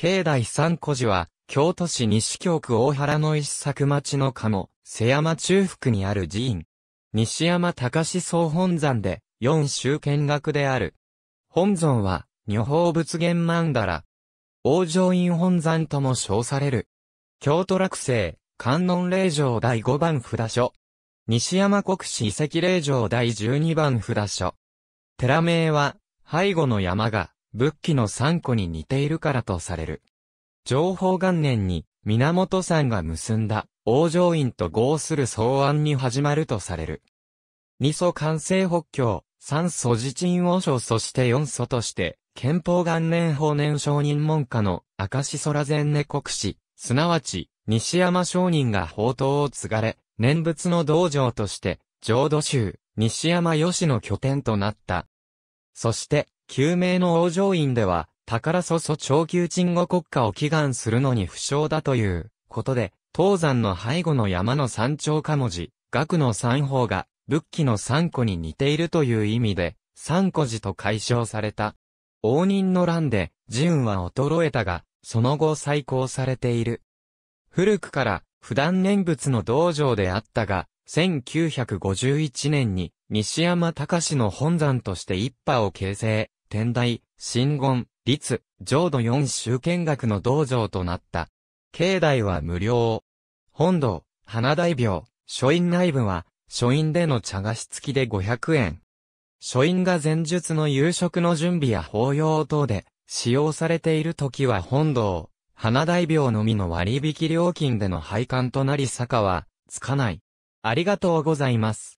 境内三古寺は、京都市西京区大原の一作町の鴨、瀬山中腹にある寺院。西山隆総本山で、四州見学である。本尊は、女法仏言曼荼羅。王城院本山とも称される。京都落成、観音霊場第五番札所。西山国史遺跡霊場第十二番札所。寺名は、背後の山が、仏器の三個に似ているからとされる。情報元年に、源さんが結んだ、王上院と合する草案に始まるとされる。二祖完成北京、三祖自鎮王将そして四祖として、憲法元年法年承認門下の明石空前根国史、すなわち、西山商人が宝刀を継がれ、念仏の道場として、浄土宗、西山吉の拠点となった。そして、救命の往生院では、宝祖祖長久鎮護国家を祈願するのに不詳だということで、東山の背後の山の山頂か文字、額の三方が、仏器の三個に似ているという意味で、三個字と解消された。応仁の乱で、運は衰えたが、その後再興されている。古くから、普段念仏の道場であったが、1951年に、西山隆の本山として一派を形成。天台、真言、律、浄土四周見学の道場となった。境内は無料。本堂、花大病、書院内部は、書院での茶菓子付きで500円。書院が前述の夕食の準備や法要等で、使用されている時は本堂、花大病のみの割引料金での配管となり坂は、つかない。ありがとうございます。